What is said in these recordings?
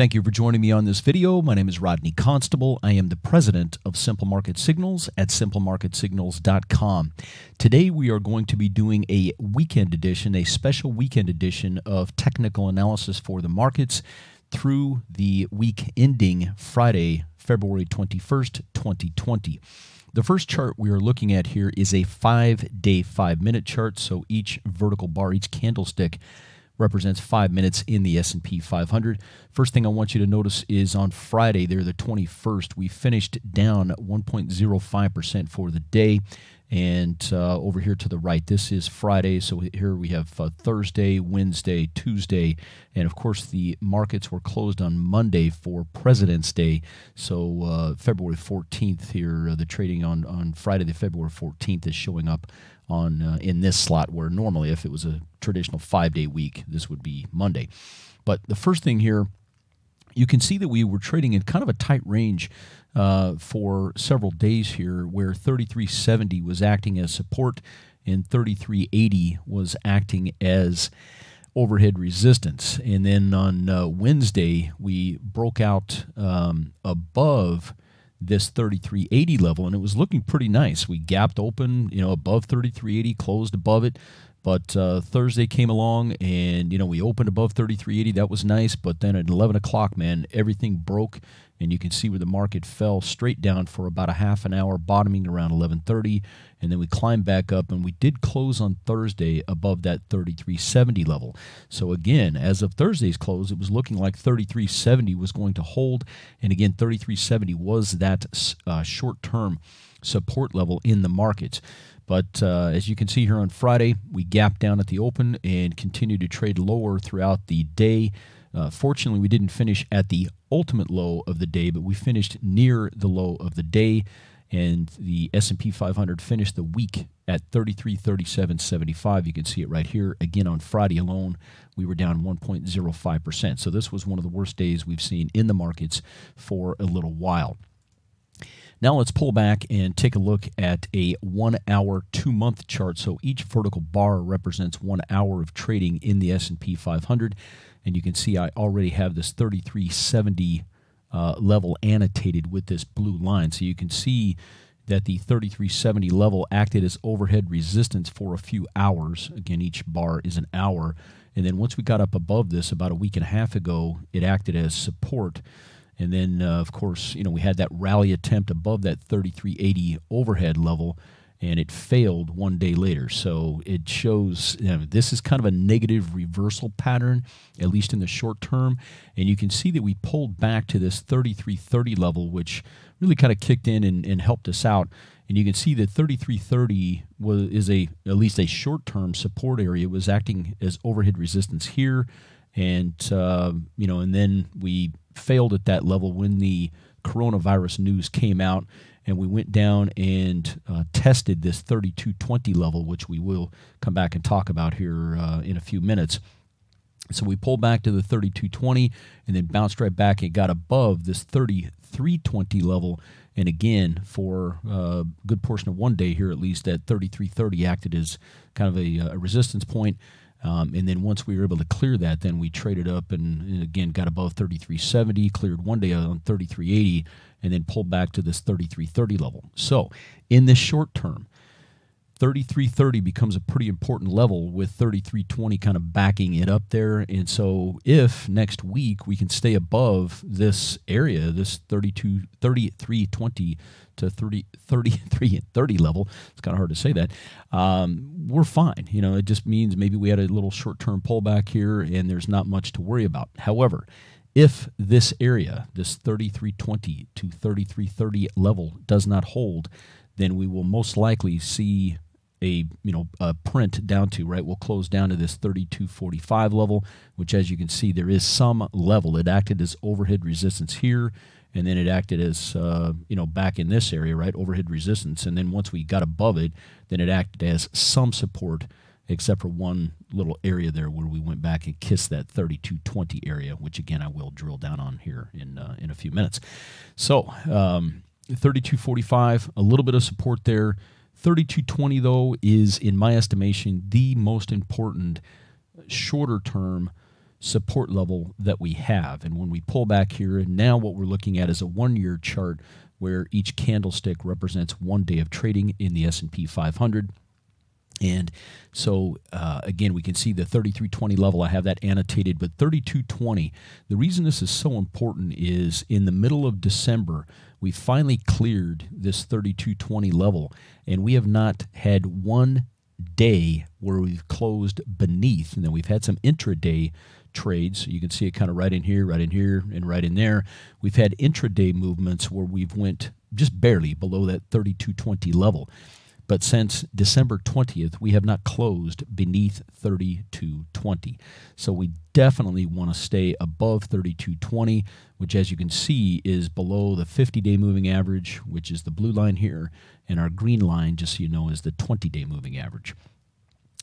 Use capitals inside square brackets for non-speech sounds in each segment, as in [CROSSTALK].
Thank you for joining me on this video. My name is Rodney Constable. I am the president of Simple Market Signals at simplemarketsignals.com. Today we are going to be doing a weekend edition, a special weekend edition of technical analysis for the markets through the week ending Friday, February 21st, 2020. The first chart we are looking at here is a five day, five minute chart. So each vertical bar, each candlestick represents five minutes in the S&P 500. First thing I want you to notice is on Friday, there the 21st, we finished down 1.05% for the day. And uh, over here to the right, this is Friday. So here we have uh, Thursday, Wednesday, Tuesday. And of course, the markets were closed on Monday for President's Day. So uh, February 14th here, uh, the trading on, on Friday, the February 14th, is showing up on uh, in this slot where normally, if it was a traditional five day week, this would be Monday. But the first thing here you can see that we were trading in kind of a tight range uh, for several days here, where 3370 was acting as support and 3380 was acting as overhead resistance. And then on uh, Wednesday, we broke out um, above this 3380 level and it was looking pretty nice. We gapped open, you know, above 3380, closed above it. But uh, Thursday came along, and you know we opened above 33.80. That was nice. But then at 11 o'clock, man, everything broke, and you can see where the market fell straight down for about a half an hour, bottoming around 11:30, and then we climbed back up, and we did close on Thursday above that 33.70 level. So again, as of Thursday's close, it was looking like 33.70 was going to hold, and again, 33.70 was that uh, short-term support level in the market. But uh, as you can see here on Friday, we gapped down at the open and continued to trade lower throughout the day. Uh, fortunately, we didn't finish at the ultimate low of the day, but we finished near the low of the day, and the S&P 500 finished the week at 3337.75. You can see it right here. Again, on Friday alone, we were down 1.05%. So this was one of the worst days we've seen in the markets for a little while. Now let's pull back and take a look at a one hour, two month chart. So each vertical bar represents one hour of trading in the S&P 500. And you can see I already have this 3370 uh, level annotated with this blue line. So you can see that the 3370 level acted as overhead resistance for a few hours. Again, each bar is an hour. And then once we got up above this about a week and a half ago, it acted as support. And then, uh, of course, you know, we had that rally attempt above that 3380 overhead level, and it failed one day later. So it shows you know, this is kind of a negative reversal pattern, at least in the short term. And you can see that we pulled back to this 3330 level, which really kind of kicked in and, and helped us out. And you can see that 3330 was, is a at least a short-term support area. It was acting as overhead resistance here and uh, you know, and then we failed at that level when the coronavirus news came out, and we went down and uh, tested this 3220 level, which we will come back and talk about here uh, in a few minutes. So we pulled back to the 3220 and then bounced right back and got above this 3320 level. And again, for a uh, good portion of one day here, at least at 3330 acted as kind of a, uh, a resistance point. Um, and then once we were able to clear that, then we traded up and, and again got above 3370, cleared one day on 3380, and then pulled back to this 3330 level. So in the short term, 3330 becomes a pretty important level with 3320 kind of backing it up there. And so if next week we can stay above this area, this 32 3320 to 30 33 30 level, it's kind of hard to say that. Um, we're fine. You know, it just means maybe we had a little short-term pullback here and there's not much to worry about. However, if this area, this 3320 to 3330 level does not hold, then we will most likely see a you know a print down to right we'll close down to this 3245 level which as you can see there is some level it acted as overhead resistance here and then it acted as uh, you know back in this area right overhead resistance and then once we got above it then it acted as some support except for one little area there where we went back and kissed that 3220 area which again i will drill down on here in uh, in a few minutes so um, 3245 a little bit of support there 3220, though, is, in my estimation, the most important uh, shorter term support level that we have. And when we pull back here, and now what we're looking at is a one year chart where each candlestick represents one day of trading in the S&P 500 and so, uh, again, we can see the 3320 level. I have that annotated, but 3220, the reason this is so important is in the middle of December, we finally cleared this 3220 level, and we have not had one day where we've closed beneath. And then we've had some intraday trades. You can see it kind of right in here, right in here, and right in there. We've had intraday movements where we've went just barely below that 3220 level but since December 20th, we have not closed beneath 3220. So we definitely want to stay above 3220, which, as you can see, is below the 50 day moving average, which is the blue line here, and our green line, just so you know, is the 20 day moving average.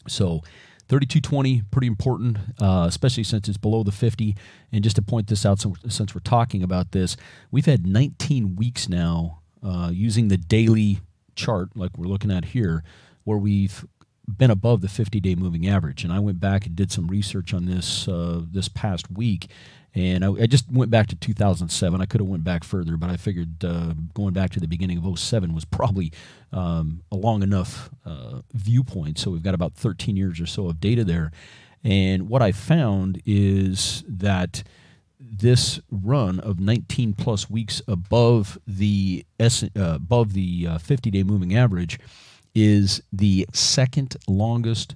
So 3220, pretty important, uh, especially since it's below the 50. And just to point this out, since we're talking about this, we've had 19 weeks now uh, using the daily chart like we're looking at here where we've been above the 50-day moving average. And I went back and did some research on this uh, this past week, and I, I, just went back to 2007. I could have went back further, but I figured uh, going back to the beginning of 07 was probably um, a long enough uh, viewpoint. So we've got about 13 years or so of data there. And what I found is that – this run of 19 plus weeks above the S, uh, above the 50 uh, day moving average is the second longest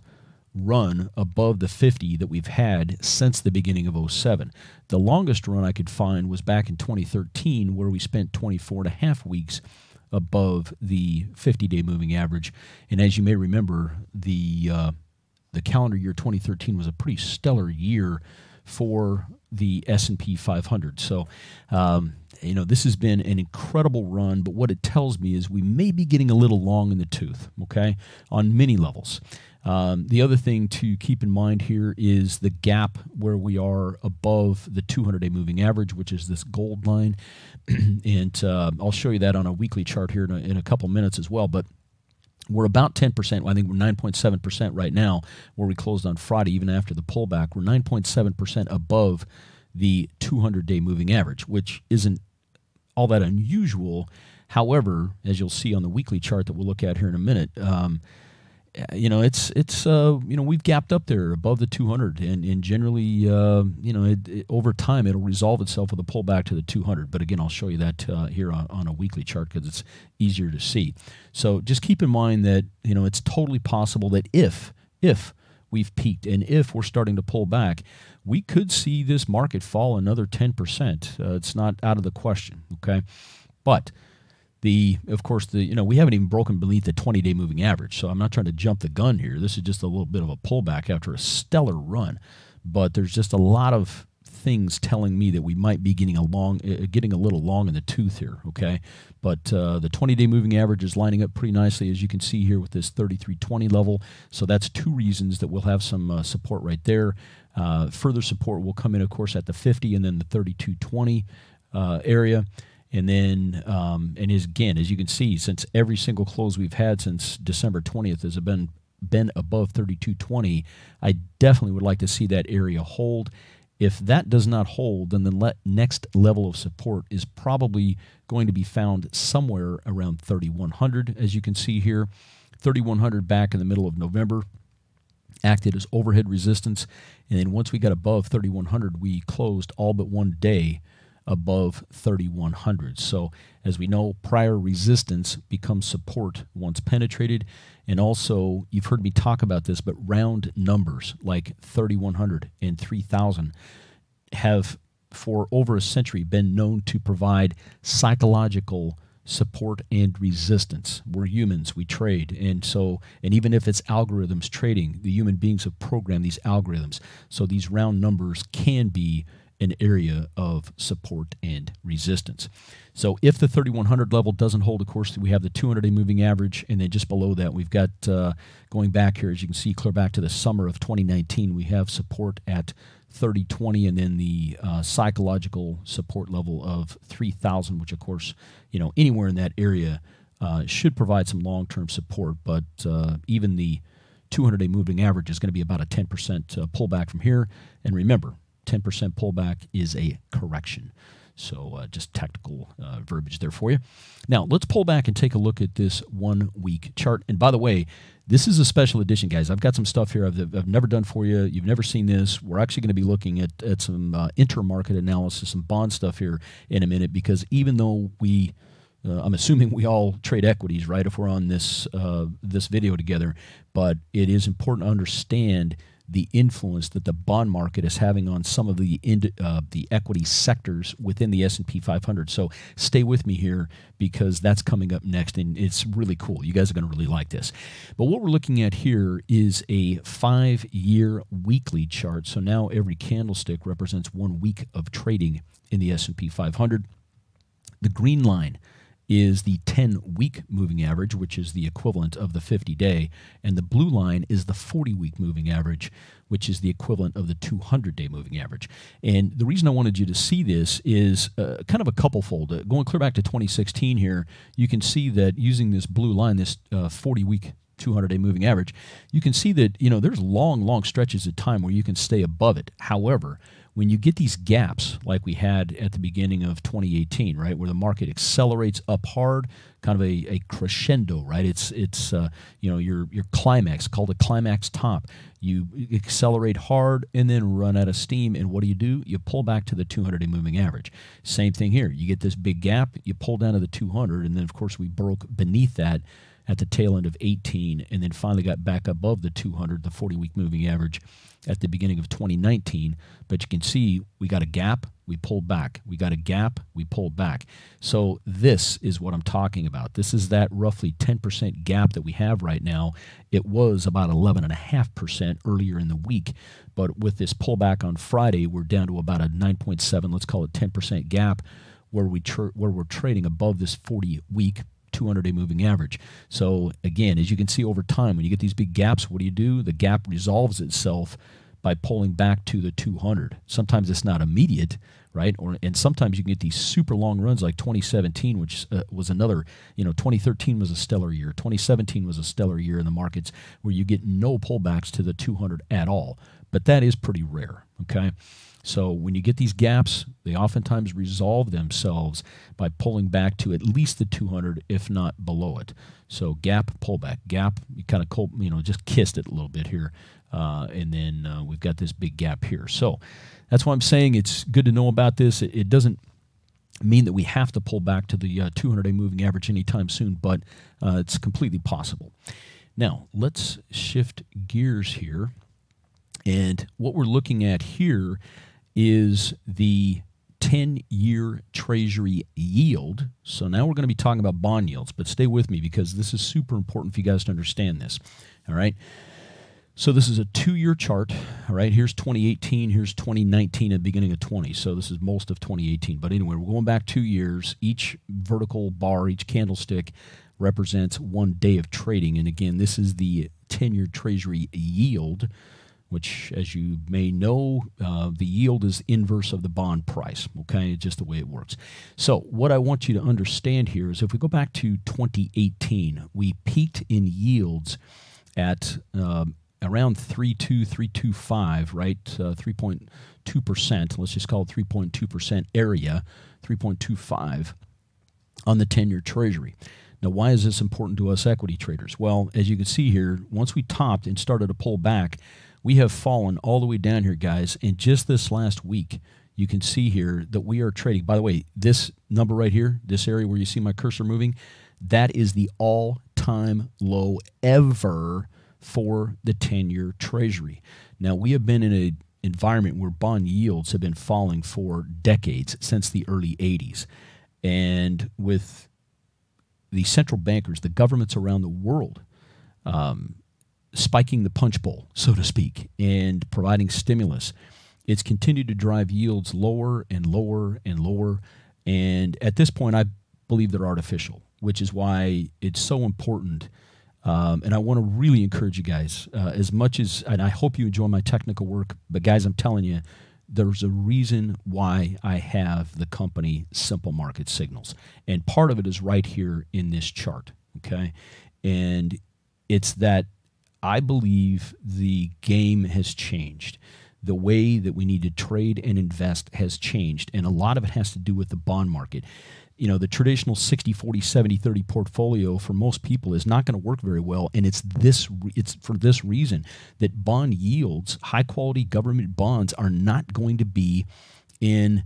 run above the 50 that we've had since the beginning of 07. The longest run I could find was back in 2013 where we spent 24 and a half weeks above the 50 day moving average. And as you may remember, the uh, the calendar year 2013 was a pretty stellar year for the S&P 500. So, um, you know, this has been an incredible run, but what it tells me is we may be getting a little long in the tooth, okay, on many levels. Um, the other thing to keep in mind here is the gap where we are above the 200 day moving average, which is this gold line. [CLEARS THROAT] and uh, I'll show you that on a weekly chart here in a, in a couple minutes as well. But we're about 10%. I think we're 9.7% right now, where we closed on Friday, even after the pullback. We're 9.7% above the 200 day moving average, which isn't all that unusual. However, as you'll see on the weekly chart that we'll look at here in a minute, um, uh, you know, it's it's uh, you know we've gapped up there above the 200, and and generally, uh, you know, it, it, over time it'll resolve itself with a pullback to the 200. But again, I'll show you that uh, here on, on a weekly chart because it's easier to see. So just keep in mind that you know it's totally possible that if if we've peaked and if we're starting to pull back, we could see this market fall another 10%. Uh, it's not out of the question. Okay, but the of course the you know we haven't even broken beneath the 20 day moving average so i'm not trying to jump the gun here this is just a little bit of a pullback after a stellar run but there's just a lot of things telling me that we might be getting a long, uh, getting a little long in the tooth here. Okay, but uh, the 20-day moving average is lining up pretty nicely, as you can see here with this 3320 level. So that's two reasons that we'll have some uh, support right there. Uh, further support will come in, of course, at the 50 and then the 3220 uh, area. And then, um, and is again, as you can see, since every single close we've had since December 20th has been been above 3220, I definitely would like to see that area hold. If that does not hold, then the next level of support is probably going to be found somewhere around 3100, as you can see here. 3100 back in the middle of November acted as overhead resistance. And then once we got above 3100, we closed all but one day above 3100. So, as we know, prior resistance becomes support once penetrated. And also, you've heard me talk about this, but round numbers like 3100 and 3000 have for over a century been known to provide psychological support and resistance. We're humans, we trade. And so, and even if it's algorithms trading, the human beings have programmed these algorithms. So these round numbers can be an area of support and resistance. So if the 3100 level doesn't hold, of course, we have the 200 day moving average, and then just below that, we've got uh, going back here, as you can see, clear back to the summer of 2019, we have support at 3020 and then the uh, psychological support level of 3000 which of course you know anywhere in that area uh, should provide some long-term support but uh, even the 200 day moving average is going to be about a 10% uh, pullback from here. And remember, 10% pullback is a correction. So uh, just tactical uh, verbiage there for you. Now let's pull back and take a look at this one week chart. And by the way, this is a special edition, guys. I've got some stuff here I've, I've never done for you. You've never seen this. We're actually going to be looking at, at some uh, intermarket analysis, some bond stuff here in a minute because even though we uh, I'm assuming we all trade equities, right? If we're on this uh, this video together, but it is important to understand the influence that the bond market is having on some of the ind- uh, the equity sectors within the S&P 500. So stay with me here because that's coming up next and it's really cool. You guys are going to really like this. But what we're looking at here is a 5-year weekly chart. So now every candlestick represents one week of trading in the S&P 500. The green line is the 10 week moving average, which is the equivalent of the 50 day. And the blue line is the 40 week moving average, which is the equivalent of the 200 day moving average. And the reason I wanted you to see this is uh, kind of a couple fold. Uh, going clear back to 2016 here, you can see that using this blue line, this 40 uh, week 200 day moving average, you can see that, you know, there's long, long stretches of time where you can stay above it. However, when you get these gaps like we had at the beginning of 2018, right, where the market accelerates up hard, kind of a, a crescendo, right? It's it's uh, you know your your climax called a climax top. You accelerate hard and then run out of steam, and what do you do? You pull back to the 200-day moving average. Same thing here. You get this big gap, you pull down to the 200, and then of course we broke beneath that at the tail end of 18, and then finally got back above the 200, the 40 week moving average, at the beginning of 2019. But you can see we got a gap, we pulled back. We got a gap, we pulled back. So this is what I'm talking about. This is that roughly 10% gap that we have right now. It was about 11.5% earlier in the week, but with this pullback on Friday, we're down to about a 9.7, let's call it 10% gap where we where we're trading above this 40 week 200 day moving average. So, again, as you can see over time, when you get these big gaps, what do you do? The gap resolves itself by pulling back to the 200. Sometimes it's not immediate, right? Or and sometimes you can get these super long runs like 2017, which uh, was another, you know, 2013 was a stellar year. 2017 was a stellar year in the markets where you get no pullbacks to the 200 at all. But that is pretty rare, okay? So when you get these gaps, they oftentimes resolve themselves by pulling back to at least the 200, if not below it. So gap pullback, gap. You kind of cold, you know, just kissed it a little bit here, uh, and then uh, we've got this big gap here. So that's why I'm saying it's good to know about this. It, it doesn't mean that we have to pull back to the 200-day uh, moving average anytime soon, but uh, it's completely possible. Now let's shift gears here, and what we're looking at here is the 10 year treasury yield. So now we're going to be talking about bond yields, but stay with me because this is super important for you guys to understand this. All right. So this is a two year chart. All right. Here's 2018. Here's 2019 and beginning of 20. So this is most of 2018. But anyway, we're going back two years. Each vertical bar, each candlestick represents one day of trading. And again, this is the 10 year treasury yield which, as you may know, uh, the yield is inverse of the bond price. Okay, it's just the way it works. So, what I want you to understand here is if we go back to 2018, we peaked in yields at um, around 3.2, 3.25, right? Uh, 3.2%, let's just call it 3.2% area, 3.25 on the 10 year Treasury. Now, why is this important to us equity traders? Well, as you can see here, once we topped and started to pull back, we have fallen all the way down here, guys. And just this last week, you can see here that we are trading. By the way, this number right here, this area where you see my cursor moving, that is the all time low ever for the 10 year treasury. Now, we have been in an environment where bond yields have been falling for decades since the early 80s. And with the central bankers, the governments around the world, um, spiking the punch bowl, so to speak, and providing stimulus. It's continued to drive yields lower and lower and lower. And at this point, I believe they're artificial, which is why it's so important. Um, and I want to really encourage you guys uh, as much as, and I hope you enjoy my technical work, but guys, I'm telling you, there's a reason why I have the company Simple Market Signals. And part of it is right here in this chart, okay? And it's that I believe the game has changed. The way that we need to trade and invest has changed. And a lot of it has to do with the bond market. You know, the traditional 60, 40, 70, 30 portfolio for most people is not going to work very well. And it's this it's for this reason that bond yields, high quality government bonds are not going to be in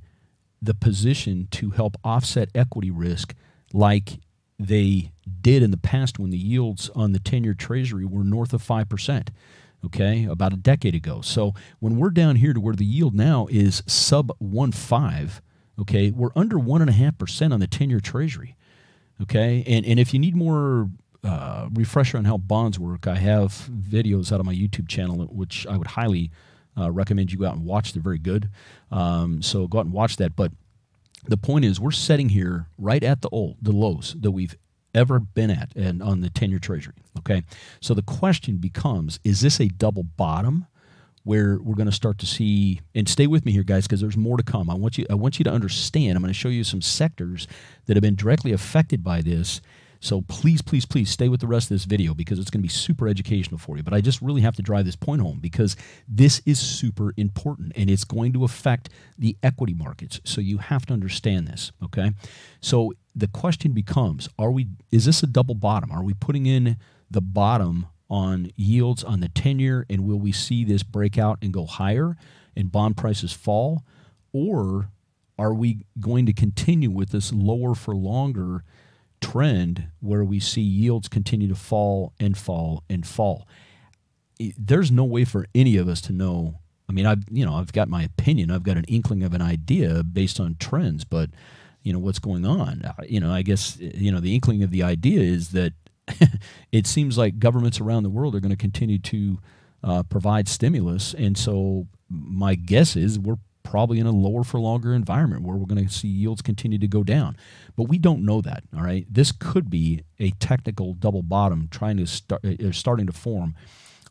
the position to help offset equity risk like they did in the past when the yields on the 10 year treasury were north of 5%, okay, about a decade ago. So when we're down here to where the yield now is sub 1.5, okay, we're under 1.5% on the 10 year treasury, okay? And, and if you need more uh, refresher on how bonds work, I have videos out of my YouTube channel, which I would highly uh, recommend you go out and watch. They're very good. Um, so go out and watch that. But the point is we're setting here right at the old the lows that we've ever been at and on the 10 year treasury okay so the question becomes is this a double bottom where we're going to start to see and stay with me here guys because there's more to come i want you i want you to understand i'm going to show you some sectors that have been directly affected by this so please, please, please stay with the rest of this video because it's going to be super educational for you. But I just really have to drive this point home because this is super important and it's going to affect the equity markets. So you have to understand this, okay? So the question becomes, are we is this a double bottom? Are we putting in the bottom on yields on the 10 year and will we see this breakout and go higher and bond prices fall or are we going to continue with this lower for longer trend where we see yields continue to fall and fall and fall. There's no way for any of us to know. I mean, I've you know I've got my opinion. I've got an inkling of an idea based on trends, but you know what's going on. You know, I guess you know the inkling of the idea is that [LAUGHS] it seems like governments around the world are going to continue to uh, provide stimulus, and so my guess is we're probably in a lower for longer environment where we're going to see yields continue to go down. But we don't know that. All right, this could be a technical double bottom trying to start uh, uh, starting to form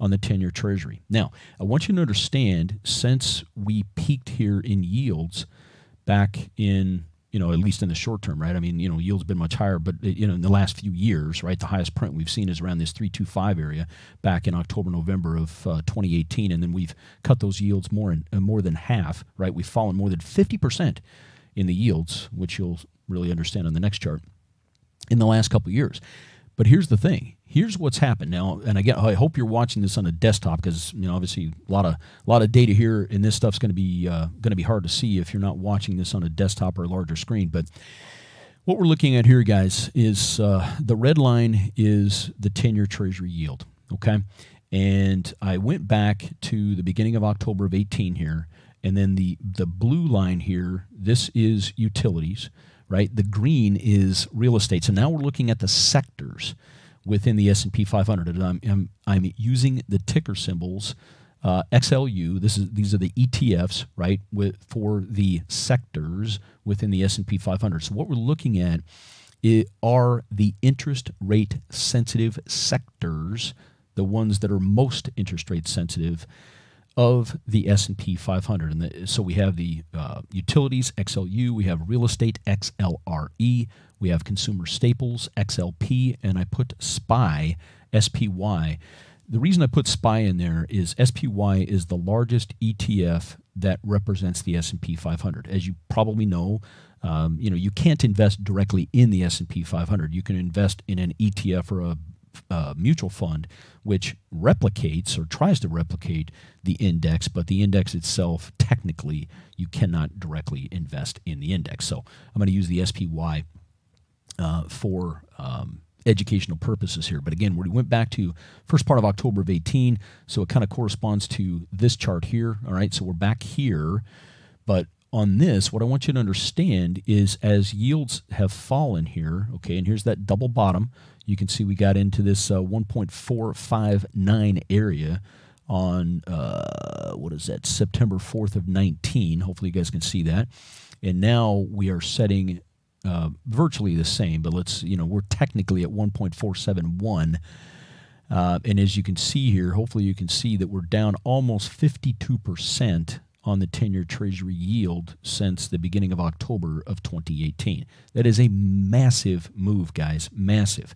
on the 10 year treasury. Now, I want you to understand since we peaked here in yields back in you know, at least in the short term, right? I mean, you know, yield's been much higher, but you know, in the last few years, right, the highest print we've seen is around this 325 area back in October, November of uh, 2018, and then we've cut those yields more and uh, more than half, right? We've fallen more than 50% in the yields, which you'll really understand on the next chart in the last couple years. But here's the thing: here's what's happened now. And again, I hope you're watching this on a desktop because you know obviously a lot of a lot of data here, and this stuff's going to be uh, going to be hard to see if you're not watching this on a desktop or a larger screen. But what we're looking at here, guys, is uh, the red line is the 10-year Treasury yield. Okay, and I went back to the beginning of October of 18 here, and then the the blue line here. This is utilities right? The green is real estate. So now we're looking at the sectors within the S&P 500. And I'm, I'm, I'm using the ticker symbols uh, XLU. This is these are the ETFs, right, with, for the sectors within the S&P 500. So what we're looking at are the interest rate sensitive sectors, the ones that are most interest rate sensitive of the S&P 500. And the, so we have the uh, utilities, XLU, we have real estate, XLRE, we have consumer staples, XLP, and I put SPY, SPY. The reason I put SPY in there is SPY is the largest ETF that represents the S&P 500. As you probably know, um, you know you can't invest directly in the S&P 500. You can invest in an ETF or a uh, mutual fund, which replicates or tries to replicate the index, but the index itself, technically, you cannot directly invest in the index. So I'm going to use the SPY uh, for um, educational purposes here. But again, we went back to first part of October of 18, so it kind of corresponds to this chart here. All right, so we're back here, but on this, what I want you to understand is as yields have fallen here, okay, and here's that double bottom, you can see we got into this uh, 1.459 area on, uh, what is that, September 4th of 19. Hopefully you guys can see that. And now we are setting uh, virtually the same, but let's, you know, we're technically at 1.471. Uh, and as you can see here, hopefully you can see that we're down almost 52% on the 10 year Treasury yield since the beginning of October of 2018. That is a massive move, guys, massive.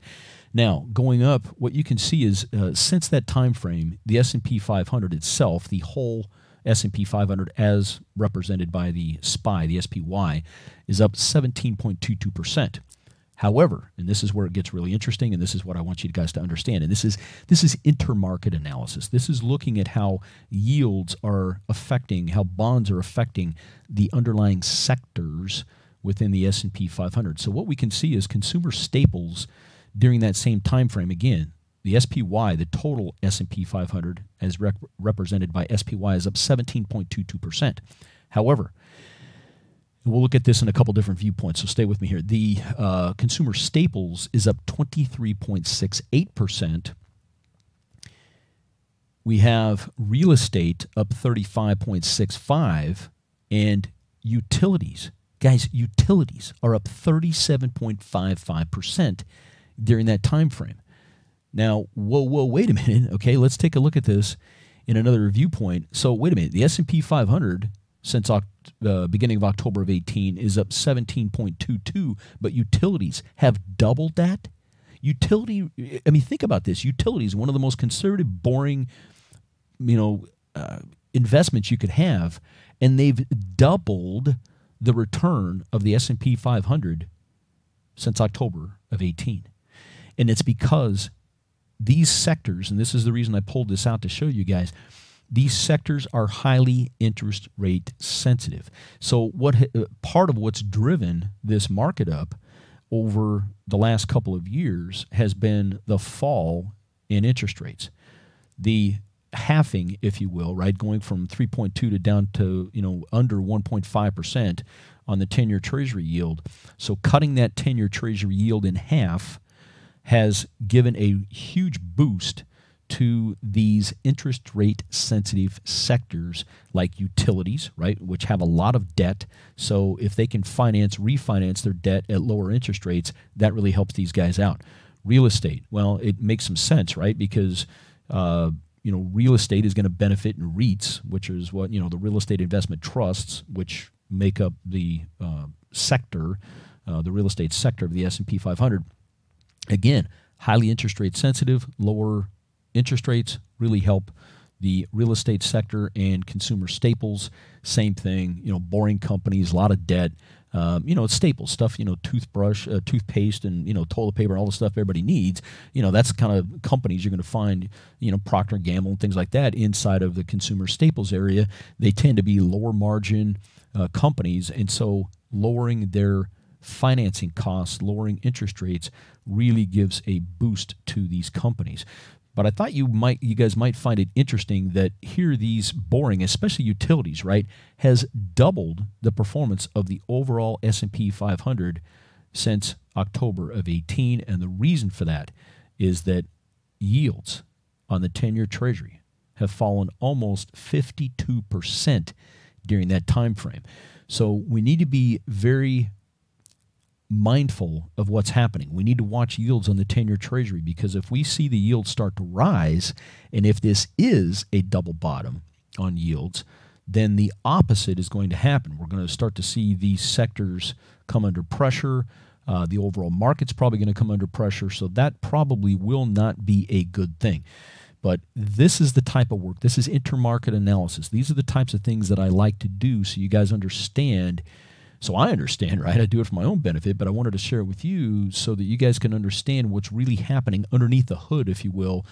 Now, going up, what you can see is uh, since that time frame, the S&P 500 itself, the whole S&P 500 as represented by the SPY, the SPY, is up 17.22%. However, and this is where it gets really interesting, and this is what I want you guys to understand, and this is this is intermarket analysis. This is looking at how yields are affecting, how bonds are affecting the underlying sectors within the S&P 500. So what we can see is consumer staples during that same time frame again the SPY, the total S&P 500 as rep- represented by SPY is up 17.22%. However, we'll look at this in a couple different viewpoints, so stay with me here. The uh, consumer staples is up 23.68%. We have real estate up 35.65 and utilities. Guys, utilities are up 37.55% during that time frame. Now, whoa, whoa, wait a minute. [LAUGHS] Okay, let's take a look at this in another viewpoint. So, wait a minute. The S&P 500 since October uh, beginning of October of 18 is up 17.22, but utilities have doubled that. Utility, I mean, think about this. Utilities, one of the most conservative, boring, you know, uh, investments you could have, and they've doubled the return of the S&P 500 since October of 18. And it's because these sectors, and this is the reason I pulled this out to show you guys, these sectors are highly interest rate sensitive. So what uh, part of what's driven this market up over the last couple of years has been the fall in interest rates. The halving, if you will, right, going from 3.2 to down to, you know, under 1.5% on the 10-year treasury yield. So cutting that 10-year treasury yield in half has given a huge boost to these interest rate sensitive sectors like utilities, right, which have a lot of debt. So if they can finance, refinance their debt at lower interest rates, that really helps these guys out. Real estate, well, it makes some sense, right, because uh, you know real estate is going to benefit in REITs, which is what you know the real estate investment trusts, which make up the uh, sector, uh, the real estate sector of the S and P 500. Again, highly interest rate sensitive, lower interest rates really help the real estate sector and consumer staples same thing you know boring companies a lot of debt um, you know it's staples stuff you know toothbrush uh, toothpaste and you know toilet paper and all the stuff everybody needs you know that's the kind of companies you're going to find you know procter and gamble and things like that inside of the consumer staples area they tend to be lower margin uh, companies and so lowering their financing costs, lowering interest rates really gives a boost to these companies but I thought you might you guys might find it interesting that here these boring, especially utilities, right, has doubled the performance of the overall S&P 500 since October of 18 and the reason for that is that yields on the 10-year treasury have fallen almost 52% during that time frame. So we need to be very mindful of what's happening. We need to watch yields on the 10 year treasury because if we see the yields start to rise, and if this is a double bottom on yields, then the opposite is going to happen. We're going to start to see these sectors come under pressure. Uh, the overall market's probably going to come under pressure. So that probably will not be a good thing. But this is the type of work. This is intermarket analysis. These are the types of things that I like to do so you guys understand so I understand, [LAUGHS] right? I do it for my own benefit, but I wanted to share it with you so that you guys can understand what's really happening underneath the hood, if you will,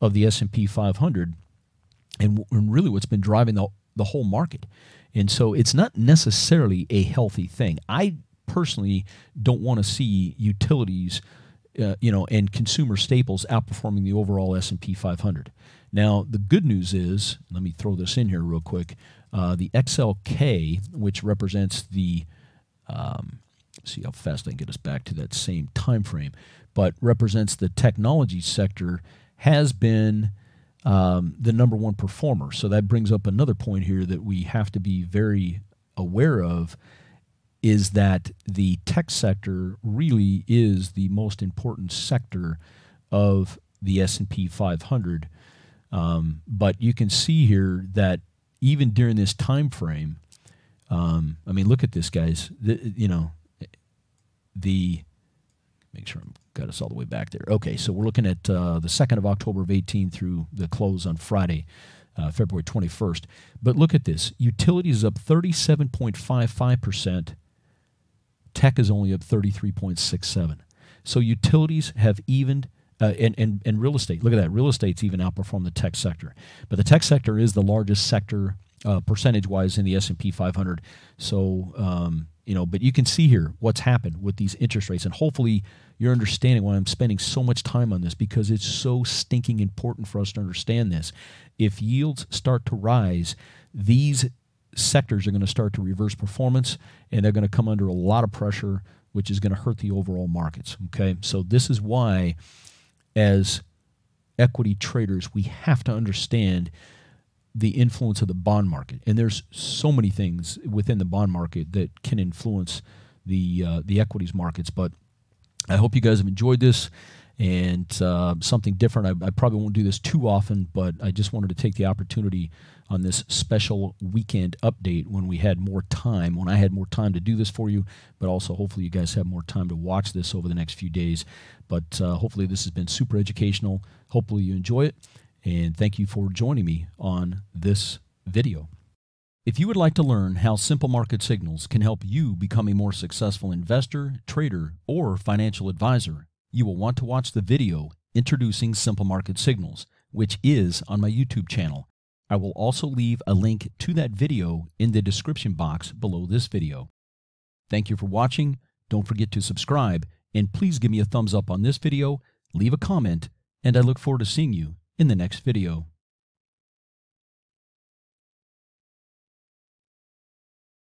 of the S&P 500 and, and really what's been driving the, the whole market. And so it's not necessarily a healthy thing. I personally don't want to see utilities uh, you know, and consumer staples outperforming the overall S&P 500. Now, the good news is, let me throw this in here real quick. Uh, the XLK, which represents the, um, see how fast I can get us back to that same time frame, but represents the technology sector, has been um, the number one performer. So that brings up another point here that we have to be very aware of is that the tech sector really is the most important sector of the S&P 500. Um, but you can see here that even during this time frame, um, I mean, look at this, guys. The, you know, the make sure i am got us all the way back there. Okay, so we're looking at uh, the 2nd of October of 18 through the close on Friday, uh, February 21st. But look at this utilities up 37.55%, tech is only up 33.67. So utilities have evened and, and, and real estate. Look at that. Real estate's even outperformed the tech sector. But the tech sector is the largest sector uh, percentage-wise in the S&P 500. So, um, you know, but you can see here what's happened with these interest rates. And hopefully you're understanding why I'm spending so much time on this because it's so stinking important for us to understand this. If yields start to rise, these sectors are going to start to reverse performance and they're going to come under a lot of pressure, which is going to hurt the overall markets. Okay. So this is why as equity traders, we have to understand the influence of the bond market. And there's so many things within the bond market that can influence the uh, the equities markets. But I hope you guys have enjoyed this and uh, something different. I, I, probably won't do this too often, but I just wanted to take the opportunity on this special weekend update when we had more time, when I had more time to do this for you, but also hopefully you guys have more time to watch this over the next few days. But uh, hopefully this has been super educational. Hopefully you enjoy it, and thank you for joining me on this video. If you would like to learn how Simple Market Signals can help you become a more successful investor, trader, or financial advisor, you will want to watch the video introducing simple market signals, which is on my YouTube channel. I will also leave a link to that video in the description box below this video. Thank you for watching. Don't forget to subscribe, and please give me a thumbs up on this video, leave a comment, and I look forward to seeing you in the next video.